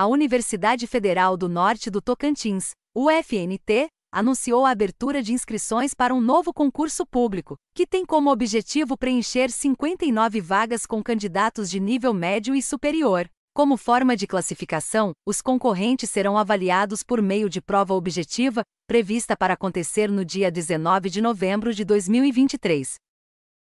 a Universidade Federal do Norte do Tocantins, UFNT, anunciou a abertura de inscrições para um novo concurso público, que tem como objetivo preencher 59 vagas com candidatos de nível médio e superior. Como forma de classificação, os concorrentes serão avaliados por meio de prova objetiva, prevista para acontecer no dia 19 de novembro de 2023.